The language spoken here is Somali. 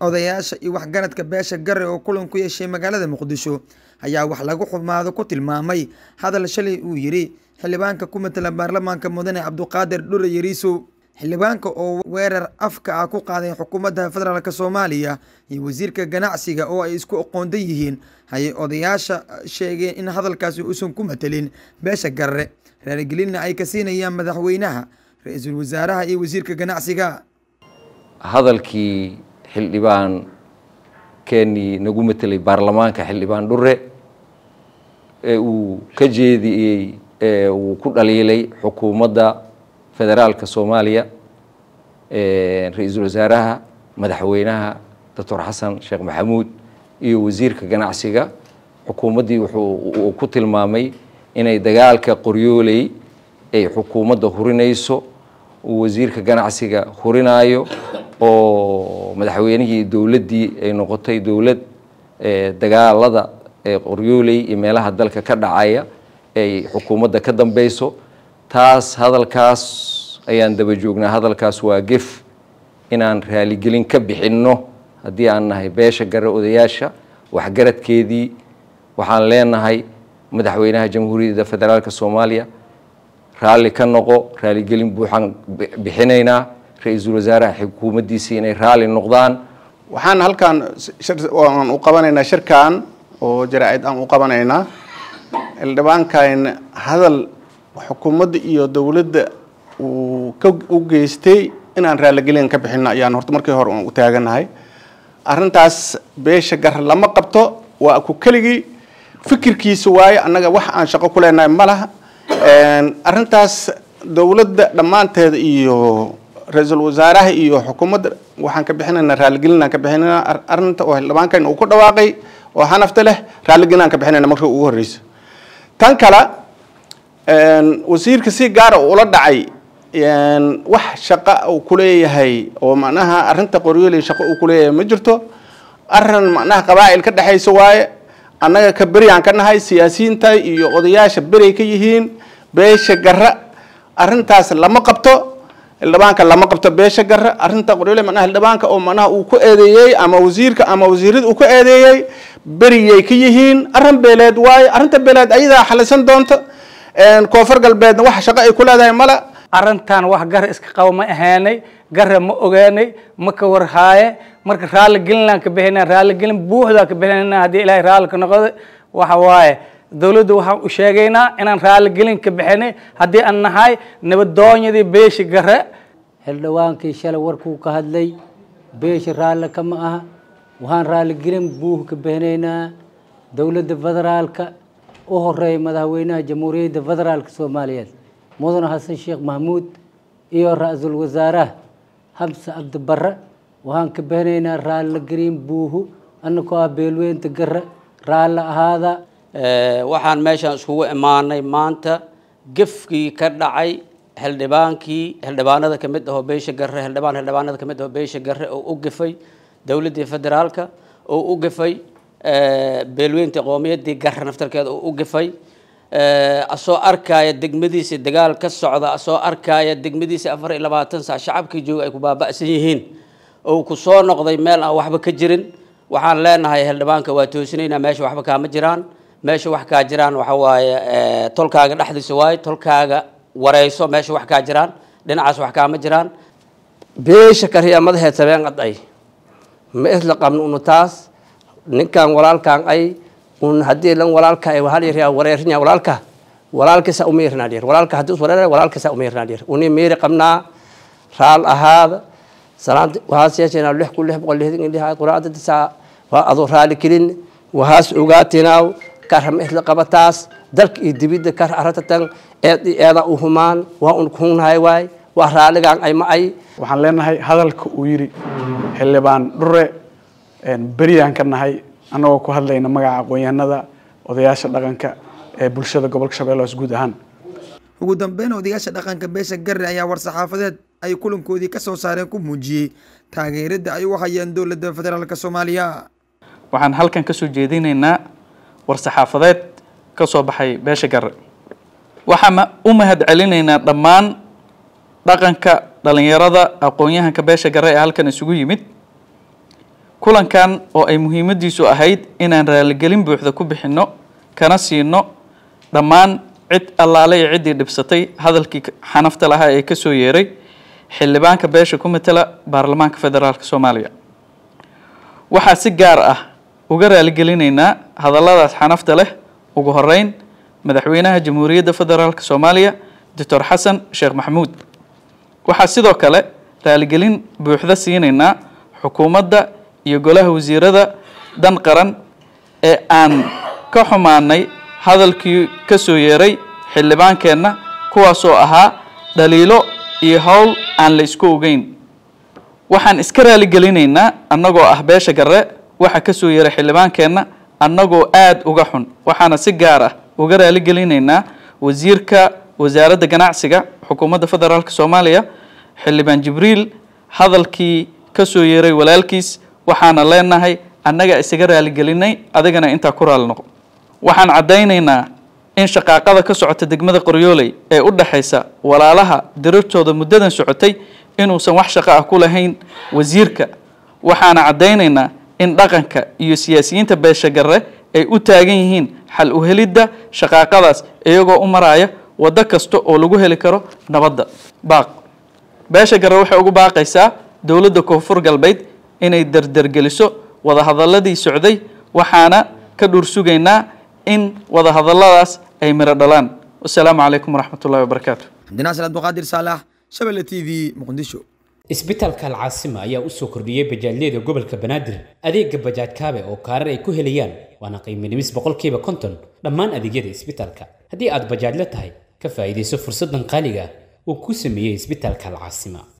odayaasha iyo waxgaradka beesha gare oo kulan ku yeeshay magaalada muqdisho ayaa wax lagu xumaado ku tilmaamay hadal shalay uu yidhi xildhibaanka ku matala baarlamaanka mudane cabduqaadir dhure yariisow xildhibaanka oo weerar afka ah ku qaaday xukuumadda federaalka soomaaliya iyo wasiirka ganacsiga oo ay isku aqoondan yihiin ayay odayaasha sheegeen in hadalkaasi uusan ku matelin beesha garre raaligelinna ay ka siinayaan madaxweynaha ra-iisul wasaaraha iyo wasiirka ganacsiga hadalkii xildhibaan keenii nagu matelay baarlamaanka xildhibaan dhure ee uu ka jeediyey ee uu ku dhaliilay xukuumadda federaalka soomaaliya ra-iisul wasaaraha madaxweynaha doctor xasan sheekh maxamuud iyo wasiirka ganacsiga xukuumaddii wuxuu uu ku tilmaamay inay dagaalka qoryooley ay xukuumadda hurinayso uu wasiirka ganacsiga hurinaayo oo madaxweynihii dowladdii ay noqotay dowlad eh, dagaalada qoryooley eh, iyo meelaha dalka ka dhacaya ay xukuumadda ka dambeyso taas hadalkaas ayaan daba joognaa hadalkaas waa gef inaan raaligelin ka bixinno haddii aan nahay beesha gare odayaasha waxgaradkeedii waxaan leenahay madaxweynaha jamhuuriyadda federaalka soomaaliya raalli ka noqo raaligelin buuxaan bixinaynaa ra-iisul wasaaraha xukuumaddiisa inay raalli noqdaan waxaan halkaan aan u qabanaynaa shirkan oo jaraa'id aan u qabanaynaa ildhibaankan hadal xukuumadda iyo dowladda uu ka u geystay inaan raalligelin ka bixino ayaan horta markii hore u taaganahay arrintaas beesha gar lama qabto waa ku keligii fikirkiisa waaye annaga wax aan shaqo ku leenahay ma laha Ehm, arintaas dowladda dhammaanteeda iyo ra-iisul wasaaraha iyo xukuumadda waxaan ka bixinaynaa raaligelinaan ka bixinanaa arinta oo xildhibaankan uu ku dhawaaqay oo xanafta leh raaligelinaan ka bixinayna marka ugu horreysa tan kale ehm, wasiirka si gaara ah ula dhacay ehm, wax shaqa uu kuleeyahay oo macnaha arinta qoryooley shaqo uu kuleeyahay ma jirto arin macnaha qabaa'il ka dhexaysa waaye annaga ka beri aan ka nahay siyaasiyiinta iyo odayaasha beray ka yihiin beesha gara arintaas lama qabto hildhibaanka lama qabto beesha gara arinta qoryoole manaha hildhibaanka oo manaha uu ku eedeeyey ama wasiirka ama wasiirada uu ku eedeeyey beriyay ka yihiin arrin beeleed waayo arrinta beeleed ayadaa xalisan doonto koonfur galbeedna waxa shaqo ay ku leedahay mala arrintan wax gara iska qabo ma ahaanay gara ma ogaanay ma ka warhaaye marka raalli gelinaan ka bixinaa raalli gelin buuxdaa ka bixinaynaa haddii ilaahay raalli ka noqoda waxa waaye dawladda waxaan u sheegaynaa inaan raalli gelin ka bixinay haddii aan nahay nabadoonyadii beeshi gare xildhawaankii shalay warkuu ka hadlay beeshi raalli kama aha waxaan raaligelin buux ka bixinaynaa dowladda federaalka u horeeya madaxweynaha jamhuuriyadda federaalka soomaaliyeed mudane xasan sheekh maxamuud iyo ra-iisul wasaaraha xamse cabdi وهان كبهنينا رال قرين بوهو أنكو بيلوين تقرأ رال هذا waxaan meeshaan iskugu imaanay maanta gefkii ka dhacay xildhibaankii xildhibaanada ka mid ahoo beesha gare xildhibaan xildhibaanada ka mid ahoo beesha gare oo u gafay dowladdii federaalka oo u gafay beelweyntii qowmiyaddii gare naftarkeeda oo u gafay asoo arkaaya degmadiisa dagaal ka socda asoo arkaaya degmadiisa afar iyo labaatan sac shacabkii jooga ay ku baaba'san yihiin ou ku soo noqday meel aan waxba ka jirin waxaan leenahay xildhibaanka waa toosinaynaa meesha waxba kaama jiraan meesha wax kaa jiraan waxa waaye eh, tolkaaga dhexdiisa waayo tolkaaga wareyso meesha wax kaa jiraan dhinacaas wax kaama jiraan beesha kariya madaxee sabeenqad ay ma isla qabno unu taas ninkan walaalkan ay un haddii lan walaalka ay waxaa layidhaha wareerinyaa walaalka walaalkiisa umiirnaa dhir walaalka haddii is wareeraya walaalkiisa umiirnaa dhir uni miiri qabnaa raal ahaada salaanta waxaas yeeshaynaa lix kun kelin waxaas ogaatinaaw karam isla qabataas dalka iyo dibidda kar aratatan eed u humaan waa un kuhunnahay waay waa raaligaan ayma ay waxaan leenahay hadalka uu yidhi xildhibaan dhure beriyaan ka nahay annagoo ku hadlayna magaca aqoon-yahanada odayaasha dhaqanka ee bulshada gobolka shabeellahoos guud ahaan ugu dambeyn odayaasha dhaqanka beesha garre ayaa war saxaafadeed ay kulankoodii ka saareen ku muujiyey taageerada ay u hayeen dowladda federaalk soomaaliya waxaan halkan kasoo jeedinaynaa war-saxaafadeed kasoo baxay beesha gare waxaan u mahad celinaynaa dhammaan dhaqanka dhalinyarada aqoon-yahanka beesha gare ee halkan isugu yimid kulankan oo ay muhiimadiisu ahayd inaan raaligelin buuxda ku bixinno kana siino dhammaan cid allaale iyo ciddii dhibsatay hadalkii xanafta lahaa ee kasoo yeeray xildhibaanka beesha ku matala baarlamaanka federaalka soomaaliya waxaa si gaar ah uga raaligelinaynaa hadalladaas xanafta leh ugu horeyn madaxweynaha jamhuuriyadda federaalk soomaaliya doctor xasan sheekh maxamuud waxaa sidoo kale raaligelin buuxda siinaynaa xukuumadda iyo golaha wasiirada dan qaran ee aan ka xumaanay hadalkii ka soo yeeray xildhibaankeenna kuwaasoo ahaa dhaliilo iyo howl aan la isku ogeyn waxaan iska raaligelinaynaa annagoo ah beesha garre waxa ka soo yeeray xildhibaankeenna annagoo aada uga xun waxaana si gaar ah uga raaligelinaynaa wasiirka wasaaradda ganacsiga xukuumadda federaalk soomaaliya xildhibaan jibriil hadalkii ka soo yeeray walaalkiis waxaana leenahay annaga isaga raaligelinay adigana intaa ku raali noqo waxaan caddaynaynaa in shaqaaqada ka socota degmada qoryooley ee u dhexaysa walaalaha dirartooda muddadan socotay inuusan wax shaqo ah ku lahayn wasiirka waxaana caddaynaynaa in dhaqanka iyo siyaasiyiinta beeshagarre ay u taagan yihiin xal u helidda shaqaaqadaas iyagoo u maraaya waddo kasta oo lagu heli karo nabadda baaq beeshagarre waxay ugu baaqaysaa dowladda koonfur galbeed inay dardargeliso wadahadaladii socday waxaana ka dhuursugaynaa in wadahadaladaas ay miro dhalaan wasalaamu calaykum waraxmat ullahi wabarakaatu cabdinaasir abduqaadir saalax shabelle t v muqdisho isbitaalka alcaasima ayaa u soo kordhiyey bajaajyada gobolka banaadir adeegga bajaaj kaabe oo kaarar ay ku helayaan waana qiimidhimis boqolkiiba konton dhammaan adeegyada isbitaalka haddii aad bajaajla tahay ka faa'iidayso fursaddan qaaliga uu ku sameeyey isbitaalka alcaasima